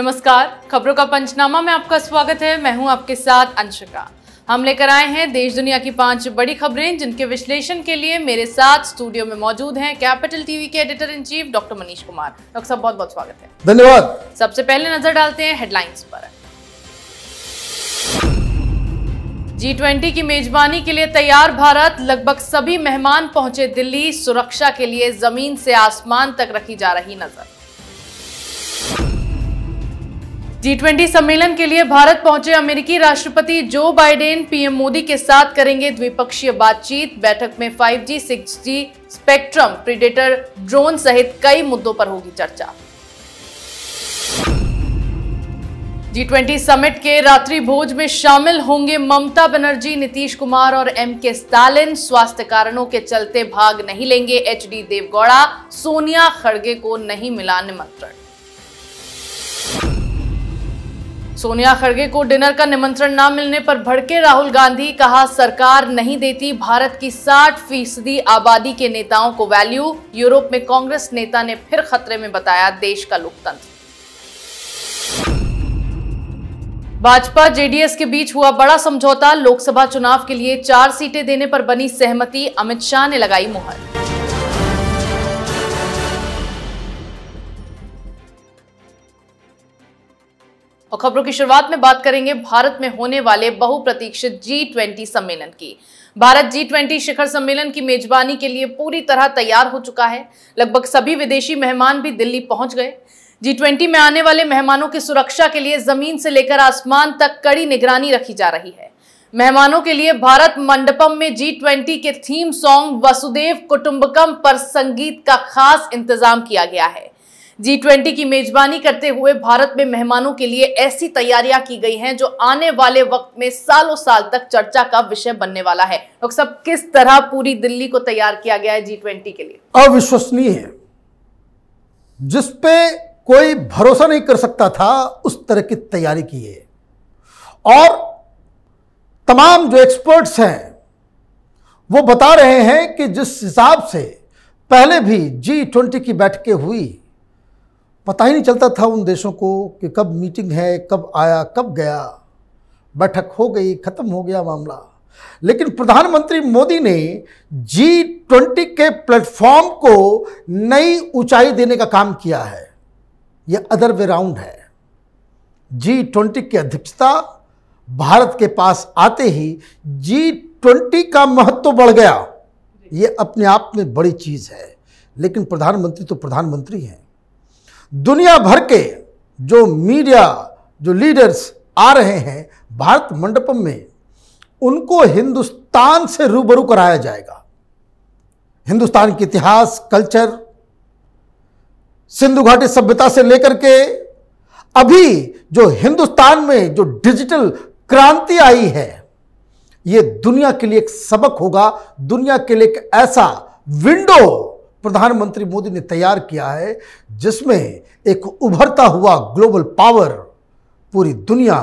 नमस्कार खबरों का पंचनामा में आपका स्वागत है मैं हूं आपके साथ अंशिका हम लेकर आए हैं देश दुनिया की पांच बड़ी खबरें जिनके विश्लेषण के लिए मेरे साथ स्टूडियो में मौजूद हैं कैपिटल टीवी के editor in chief doctor Manish Kumar doctor साहब बहुत बहुत स्वागत है धन्यवाद सबसे पहले नजर डालते हैं हेडलाइंस पर जी ट्वेंटी की मेजबानी के लिए तैयार भारत लगभग सभी मेहमान पहुंचे दिल्ली सुरक्षा के लिए जमीन से आसमान तक रखी जा रही नजर जी ट्वेंटी सम्मेलन के लिए भारत पहुंचे अमेरिकी राष्ट्रपति जो बाइडेन पीएम मोदी के साथ करेंगे द्विपक्षीय बातचीत बैठक में 5G, 6G, spectrum predator drone सहित कई मुद्दों पर होगी चर्चा जी ट्वेंटी समिट के रात्रि भोज में शामिल होंगे ममता बनर्जी नीतीश कुमार और एम के स्टालिन स्वास्थ्य कारणों के चलते भाग नहीं लेंगे एच डी देवगौड़ा सोनिया खड़गे को नहीं मिला निमंत्रण सोनिया खड़गे को डिनर का निमंत्रण न मिलने पर भड़के राहुल गांधी कहा सरकार नहीं देती भारत की 60 फीसदी आबादी के नेताओं को वैल्यू यूरोप में कांग्रेस नेता ने फिर खतरे में बताया देश का लोकतंत्र भाजपा जेडीएस के बीच हुआ बड़ा समझौता लोकसभा चुनाव के लिए चार सीटें देने पर बनी सहमति अमित शाह ने लगाई मुहर और खबरों की शुरुआत में बात करेंगे भारत में होने वाले बहुप्रतीक्षित जी ट्वेंटी सम्मेलन की भारत जी ट्वेंटी शिखर सम्मेलन की मेजबानी के लिए पूरी तरह तैयार हो चुका है लगभग सभी विदेशी मेहमान भी दिल्ली पहुंच गए जी ट्वेंटी में आने वाले मेहमानों की सुरक्षा के लिए जमीन से लेकर आसमान तक कड़ी निगरानी रखी जा रही है मेहमानों के लिए भारत मंडपम में जी ट्वेंटी के थीम सॉन्ग वसुदेव कुटुंबकम पर संगीत का खास इंतजाम किया गया है जी ट्वेंटी की मेजबानी करते हुए भारत में मेहमानों के लिए ऐसी तैयारियां की गई हैं जो आने वाले वक्त में सालों साल तक चर्चा का विषय बनने वाला है तो सब किस तरह पूरी दिल्ली को तैयार किया गया है जी ट्वेंटी के लिए अविश्वसनीय है जिसपे कोई भरोसा नहीं कर सकता था उस तरह की तैयारी की है और तमाम जो एक्सपर्ट्स हैं वो बता रहे हैं कि जिस हिसाब से पहले भी जी ट्वेंटी की बैठकें हुई पता ही नहीं चलता था उन देशों को कि कब मीटिंग है कब आया कब गया बैठक हो गई खत्म हो गया मामला लेकिन प्रधानमंत्री मोदी ने जी ट्वेंटी के प्लेटफॉर्म को नई ऊंचाई देने का काम किया है यह अदर वे राउंड है जी ट्वेंटी की अध्यक्षता भारत के पास आते ही जी ट्वेंटी का महत्व बढ़ गया ये अपने आप में बड़ी चीज़ है लेकिन प्रधानमंत्री तो प्रधानमंत्री हैं दुनिया भर के जो मीडिया जो लीडर्स आ रहे हैं भारत मंडपम में उनको हिंदुस्तान से रूबरू कराया जाएगा हिंदुस्तान के इतिहास कल्चर सिंधु घाटी सभ्यता से लेकर के अभी जो हिंदुस्तान में जो डिजिटल क्रांति आई है ये दुनिया के लिए एक सबक होगा दुनिया के लिए एक ऐसा विंडो प्रधानमंत्री मोदी ने तैयार किया है जिसमें एक उभरता हुआ ग्लोबल पावर पूरी दुनिया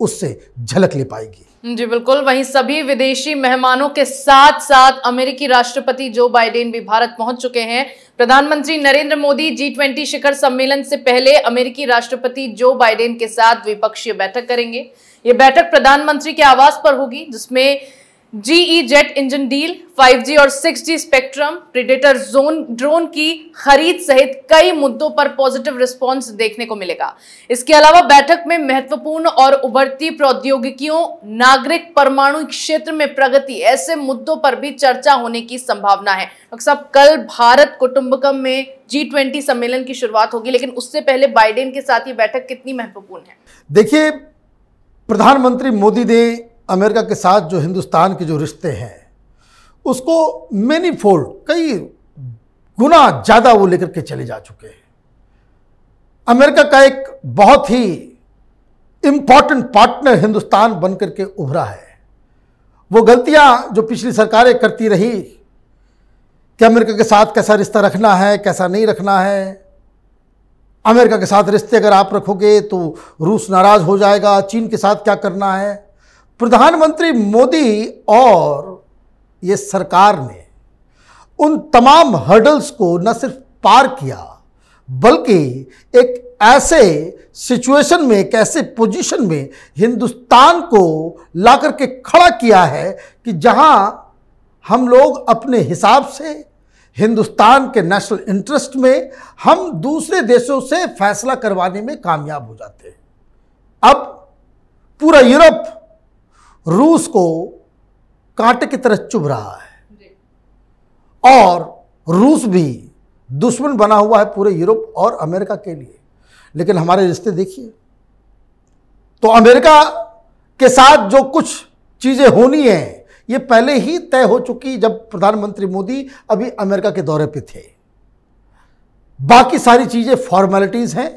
उससे झलक ले पाएगी जी बिल्कुल वहीं सभी विदेशी मेहमानों के साथ साथ अमेरिकी राष्ट्रपति जो बाइडेन भी भारत पहुंच चुके हैं प्रधानमंत्री नरेंद्र मोदी जी ट्वेंटी शिखर सम्मेलन से पहले अमेरिकी राष्ट्रपति जो बाइडेन के साथ द्विपक्षीय बैठक करेंगे ये बैठक प्रधानमंत्री के आवास पर होगी जिसमें GE jet engine deal 5G और 6G spectrum predator zone drone की खरीद सहित कई मुद्दों पर पॉजिटिव रिस्पांस देखने को मिलेगा इसके अलावा बैठक में महत्वपूर्ण और उभरती प्रौद्योगिकियों नागरिक परमाणु क्षेत्र में प्रगति ऐसे मुद्दों पर भी चर्चा होने की संभावना है डॉक्टर साहब कल भारत कुटुंबकम में जी ट्वेंटी सम्मेलन की शुरुआत होगी लेकिन उससे पहले बाइडेन के साथ ये बैठक कितनी महत्वपूर्ण है देखिए प्रधानमंत्री मोदी ने अमेरिका के साथ जो हिंदुस्तान के जो रिश्ते हैं उसको मैनी फोल्ड कई गुना ज़्यादा वो लेकर के चले जा चुके हैं अमेरिका का एक बहुत ही इम्पॉर्टेंट पार्टनर हिंदुस्तान बन कर के उभरा है वो गलतियां जो पिछली सरकारें करती रही कि अमेरिका के साथ कैसा रिश्ता रखना है कैसा नहीं रखना है अमेरिका के साथ रिश्ते अगर आप रखोगे तो रूस नाराज़ हो जाएगा चीन के साथ क्या करना है प्रधानमंत्री मोदी और ये सरकार ने उन तमाम हर्डल्स को न सिर्फ पार किया बल्कि एक ऐसे सिचुएशन में एक ऐसे पोजीशन में हिंदुस्तान को ला करके खड़ा किया है कि जहां हम लोग अपने हिसाब से हिंदुस्तान के नेशनल इंटरेस्ट में हम दूसरे देशों से फैसला करवाने में कामयाब हो जाते हैं अब पूरा यूरोप रूस को कांटे की तरह चुभ रहा है और रूस भी दुश्मन बना हुआ है पूरे यूरोप और अमेरिका के लिए लेकिन हमारे रिश्ते देखिए तो अमेरिका के साथ जो कुछ चीज़ें होनी है ये पहले ही तय हो चुकी जब प्रधानमंत्री मोदी अभी अमेरिका के दौरे पे थे बाकी सारी चीज़ें फॉर्मेलिटीज़ हैं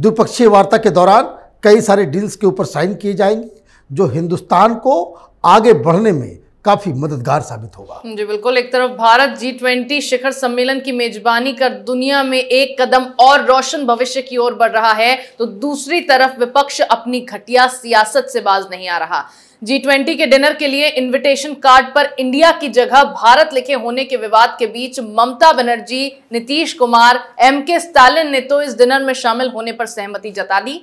द्विपक्षीय वार्ता के दौरान कई सारे डील्स के ऊपर साइन किए जाएंगे जो हिंदुस्तान को आगे बढ़ने में काफी मददगार साबित होगा जी बिल्कुल एक तरफ भारत जी ट्वेंटी शिखर सम्मेलन की मेजबानी कर दुनिया में एक कदम और रोशन भविष्य की ओर बढ़ रहा है तो दूसरी तरफ विपक्ष अपनी घटिया सियासत से बाज नहीं आ रहा जी ट्वेंटी के डिनर के लिए इनविटेशन कार्ड पर इंडिया की जगह भारत लिखे होने के विवाद के बीच ममता बनर्जी नीतीश कुमार एम के स्टालिन ने तो इस डिनर में शामिल होने पर सहमति जता दी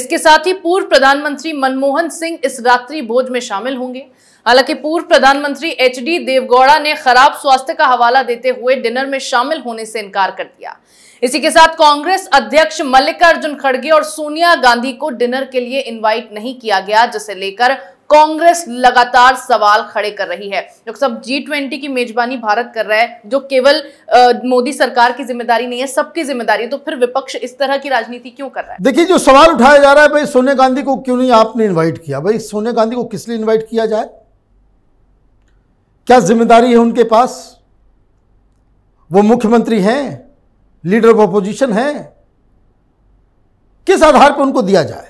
इसके साथ ही पूर्व प्रधानमंत्री मनमोहन सिंह इस रात्रि भोज में शामिल होंगे हालांकि पूर्व प्रधानमंत्री एच डी देवगौड़ा ने खराब स्वास्थ्य का हवाला देते हुए डिनर में शामिल होने से इनकार कर दिया इसी के साथ कांग्रेस अध्यक्ष मल्लिकार्जुन खड़गे और सोनिया गांधी को डिनर के लिए इनवाइट नहीं किया गया जिसे लेकर कांग्रेस लगातार सवाल खड़े कर रही है डॉक्टर जी ट्वेंटी की मेजबानी भारत कर रहा है जो केवल मोदी सरकार की जिम्मेदारी नहीं है सबकी जिम्मेदारी है तो फिर विपक्ष इस तरह की राजनीति क्यों कर रहा है देखिए जो सवाल उठाया जा रहा है भाई सोनिया गांधी को क्यों नहीं आपने इन्वाइट किया भाई सोनिया गांधी को किस लिए इन्वाइट किया जाए क्या जिम्मेदारी है उनके पास वो मुख्यमंत्री हैं लीडर ऑफ अपोजिशन है किस आधार पर उनको दिया जाए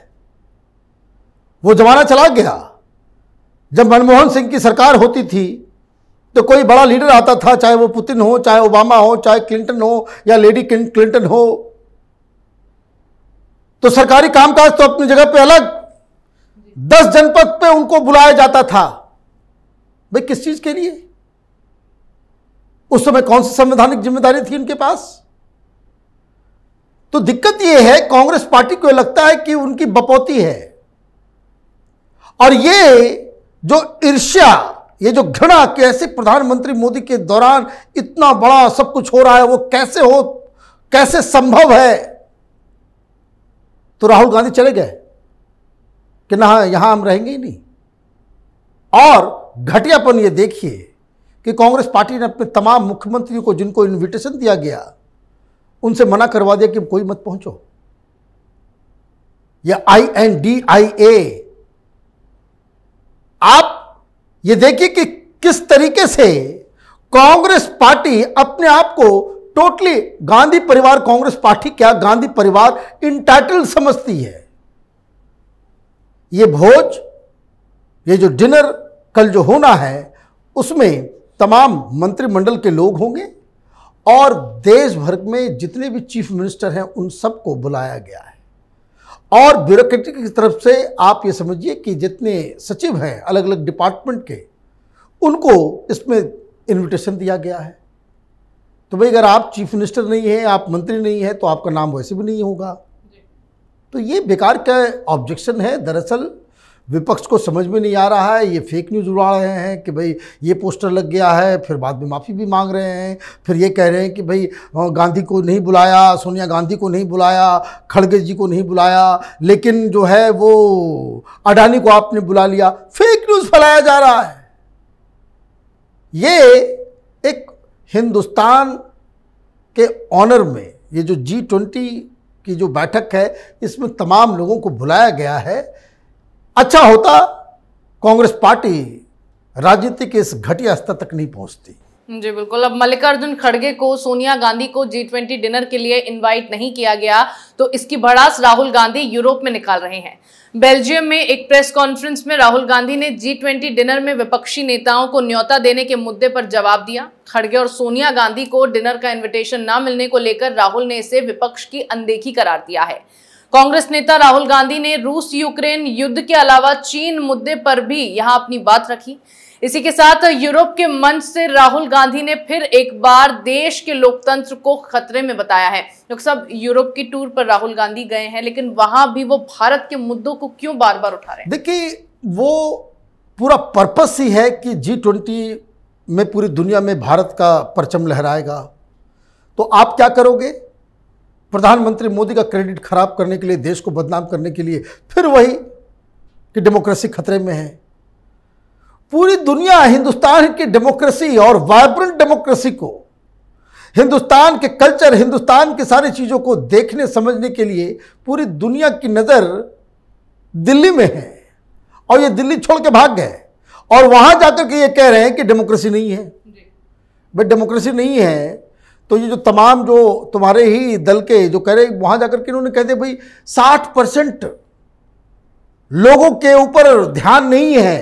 वो जमाना चला गया जब मनमोहन सिंह की सरकार होती थी तो कोई बड़ा लीडर आता था चाहे वो पुतिन हो चाहे ओबामा हो चाहे क्लिंटन हो या लेडी क्लिंटन हो तो सरकारी कामकाज तो अपनी जगह पे अलग दस जनपद पे उनको बुलाया जाता था भाई किस चीज के लिए उस समय कौन सी संवैधानिक जिम्मेदारी थी उनके पास तो दिक्कत यह है कांग्रेस पार्टी को लगता है कि उनकी बपौती है और ये जो ईर्ष्या ये जो घृणा कैसे प्रधानमंत्री मोदी के दौरान इतना बड़ा सब कुछ हो रहा है वो कैसे हो कैसे संभव है तो राहुल गांधी चले गए कि ना यहां हम रहेंगे ही नहीं और घटियापन ये देखिए कि कांग्रेस पार्टी ने अपने तमाम मुख्यमंत्रियों को जिनको इनविटेशन दिया गया उनसे मना करवा दिया कि कोई मत पहुंचो यह आई एन डी आई ए आप ये देखिए कि किस तरीके से कांग्रेस पार्टी अपने आप को टोटली गांधी परिवार कांग्रेस पार्टी क्या गांधी परिवार इंटाइटल समझती है ये भोज ये जो डिनर कल जो होना है उसमें तमाम मंत्रिमंडल के लोग होंगे और देश भर में जितने भी चीफ मिनिस्टर हैं उन सबको बुलाया गया है और ब्यूरोक्रेटिक की तरफ से आप ये समझिए कि जितने सचिव हैं अलग अलग डिपार्टमेंट के उनको इसमें इनविटेशन दिया गया है तो भाई अगर आप चीफ मिनिस्टर नहीं हैं आप मंत्री नहीं हैं तो आपका नाम वैसे भी नहीं होगा तो ये बेकार का ऑब्जेक्शन है दरअसल विपक्ष को समझ में नहीं आ रहा है ये फेक न्यूज़ उड़ा रहे हैं कि भाई ये पोस्टर लग गया है फिर बाद में माफ़ी भी मांग रहे हैं फिर ये कह रहे हैं कि भाई गांधी को नहीं बुलाया सोनिया गांधी को नहीं बुलाया खड़गे जी को नहीं बुलाया लेकिन जो है वो अडानी को आपने बुला लिया फेक न्यूज़ फैलाया जा रहा है ये एक हिंदुस्तान के ऑनर में ये जो जी ट्वेंटी की जो बैठक है इसमें तमाम लोगों को बुलाया गया है अच्छा होता कांग्रेस पार्टी राजनीति के इस घटिया स्तर तक नहीं पहुंचती जी बिल्कुल अब मल्लिकार्जुन खड़गे को सोनिया गांधी को जी ट्वेंटी डिनर के लिए इनवाइट नहीं किया गया तो इसकी भड़ास राहुल गांधी यूरोप में निकाल रहे हैं बेल्जियम में एक प्रेस कॉन्फ्रेंस में राहुल गांधी ने जी ट्वेंटी डिनर में विपक्षी नेताओं को न्योता देने के मुद्दे पर जवाब दिया खड़गे और सोनिया गांधी को डिनर का इन्विटेशन न मिलने को लेकर राहुल ने इसे विपक्ष की अनदेखी करार दिया है कांग्रेस नेता राहुल गांधी ने रूस यूक्रेन युद्ध के अलावा चीन मुद्दे पर भी यहां अपनी बात रखी इसी के साथ यूरोप के मंच से राहुल गांधी ने फिर एक बार देश के लोकतंत्र को खतरे में बताया है लोग सब यूरोप की टूर पर राहुल गांधी गए हैं लेकिन वहां भी वो भारत के मुद्दों को क्यों बार बार उठा रहे हैं देखिए वो पूरा पर्पस ही है कि जी ट्वेंटी में पूरी दुनिया में भारत का परचम लहराएगा तो आप क्या करोगे प्रधानमंत्री मोदी का क्रेडिट खराब करने के लिए देश को बदनाम करने के लिए फिर वही कि डेमोक्रेसी खतरे में है पूरी दुनिया हिंदुस्तान की डेमोक्रेसी और वाइब्रेंट डेमोक्रेसी को हिंदुस्तान के कल्चर हिंदुस्तान की सारी चीज़ों को देखने समझने के लिए पूरी दुनिया की नज़र दिल्ली में है और ये दिल्ली छोड़ के भाग गए और वहाँ जाकर के ये कह रहे हैं कि डेमोक्रेसी नहीं है भाई डेमोक्रेसी नहीं है तो ये जो तमाम जो तुम्हारे ही दल के जो कह रहे वहां जाकर के इन्होंने कह दिया भाई साठ परसेंट लोगों के ऊपर ध्यान नहीं है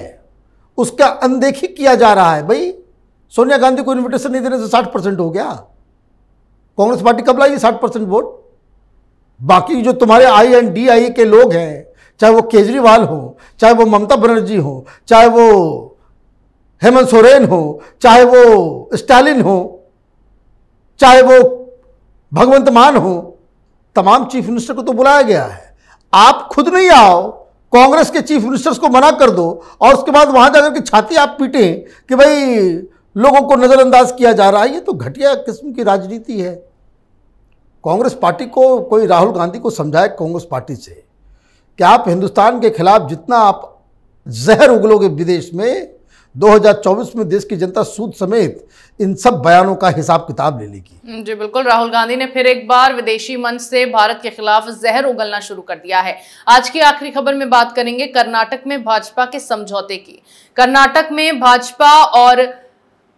उसका अनदेखी किया जा रहा है भाई सोनिया गांधी को इन्विटेशन नहीं देने से साठ परसेंट हो गया कांग्रेस पार्टी कब लाएगी साठ परसेंट वोट बाकी जो तुम्हारे आई एंड डी आई के लोग हैं चाहे वो केजरीवाल हो चाहे वो ममता बनर्जी हो चाहे वो हेमंत सोरेन हो चाहे वो स्टालिन हो चाहे वो भगवंत मान हो तमाम चीफ मिनिस्टर को तो बुलाया गया है आप खुद नहीं आओ कांग्रेस के चीफ मिनिस्टर्स को मना कर दो और उसके बाद वहां जाकर के छाती आप पीटें कि भाई लोगों को नज़रअंदाज किया जा रहा है ये तो घटिया किस्म की राजनीति है कांग्रेस पार्टी को कोई राहुल गांधी को समझाए कांग्रेस पार्टी से कि आप हिंदुस्तान के खिलाफ जितना आप जहर उगलोगे विदेश में 2024 में देश की जनता सूद समेत इन सब बयानों का हिसाब किताब ले लेगी जी बिल्कुल राहुल गांधी ने फिर एक बार विदेशी मंच से भारत के खिलाफ जहर उगलना शुरू कर दिया है आज की आखिरी खबर में बात करेंगे कर्नाटक में भाजपा के समझौते की कर्नाटक में भाजपा और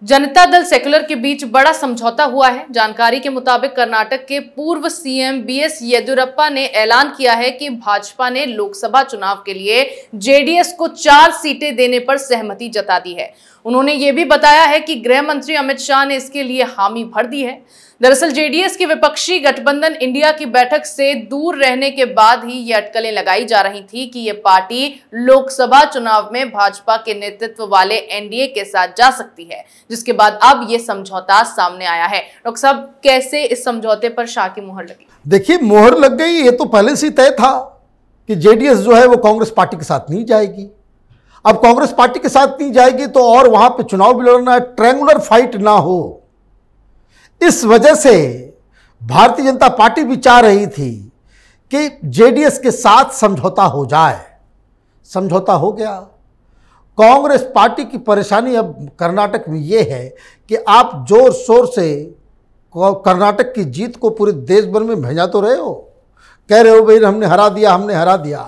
जनता दल सेकुलर के बीच बड़ा समझौता हुआ है जानकारी के मुताबिक कर्नाटक के पूर्व सीएम बीएस येदुरप्पा ने ऐलान किया है कि भाजपा ने लोकसभा चुनाव के लिए जेडीएस को चार सीटें देने पर सहमति जता दी है उन्होंने ये भी बताया है कि गृह मंत्री अमित शाह ने इसके लिए हामी भर दी है दरअसल जेडीएस की विपक्षी गठबंधन इंडिया की बैठक से दूर रहने के बाद ही ये अटकलें लगाई जा रही थी कि ये पार्टी लोकसभा चुनाव में भाजपा के नेतृत्व वाले एनडीए के साथ जा सकती है जिसके बाद अब ये समझौता सामने आया है डॉक्टर साहब कैसे इस समझौते पर शाह की मुहर लगी देखिए मुहर लग गई ये तो पहले से तय था कि जेडीएस जो है वो कांग्रेस पार्टी के साथ नहीं जाएगी अब कांग्रेस पार्टी के साथ नहीं जाएगी तो और वहां पे चुनाव भी लड़ना ट्रैंगुलर फाइट ना हो इस वजह से भारतीय जनता पार्टी भी चाह रही थी कि जेडीएस के साथ समझौता हो जाए समझौता हो गया कांग्रेस पार्टी की परेशानी अब कर्नाटक में ये है कि आप जोर शोर से कर्नाटक की जीत को पूरे देश भर में भेजा तो रहे हो कह रहे हो भाई हमने हरा दिया हमने हरा दिया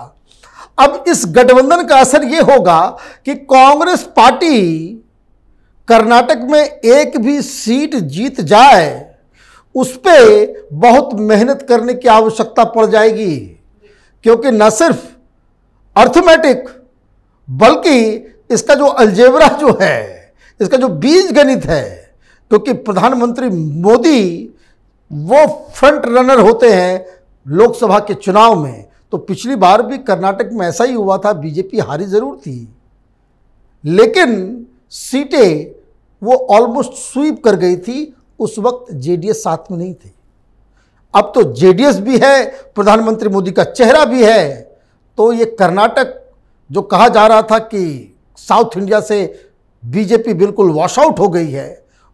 अब इस गठबंधन का असर ये होगा कि कांग्रेस पार्टी कर्नाटक में एक भी सीट जीत जाए उस पर बहुत मेहनत करने की आवश्यकता पड़ जाएगी क्योंकि न सिर्फ अर्थमेटिक बल्कि इसका जो अलजेबरा जो है इसका जो बीज गणित है क्योंकि प्रधानमंत्री मोदी वो फ्रंट रनर होते हैं लोकसभा के चुनाव में तो पिछली बार भी कर्नाटक में ऐसा ही हुआ था बीजेपी हारी ज़रूर थी लेकिन सीटें वो ऑलमोस्ट स्वीप कर गई थी उस वक्त जेडीएस साथ में नहीं थी अब तो जेडीएस भी है प्रधानमंत्री मोदी का चेहरा भी है तो ये कर्नाटक जो कहा जा रहा था कि साउथ इंडिया से बीजेपी बिल्कुल वॉश आउट हो गई है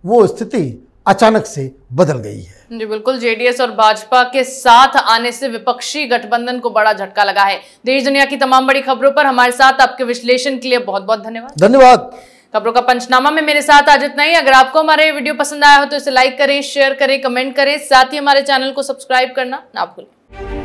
वो स्थिति अचानक से बदल गई है जी बिल्कुल जेडीएस और भाजपा के साथ आने से विपक्षी गठबंधन को बड़ा झटका लगा है देश दुनिया की तमाम बड़ी खबरों पर हमारे साथ आपके विश्लेषण के लिए बहुत बहुत धन्यवाद धन्यवाद खबरों का पंचनामा में मेरे साथ आज इतना ही अगर आपको हमारे वीडियो पसंद आया हो तो इसे लाइक करें शेयर करें कमेंट करें साथ ही हमारे चैनल को सब्सक्राइब करना ना भूलें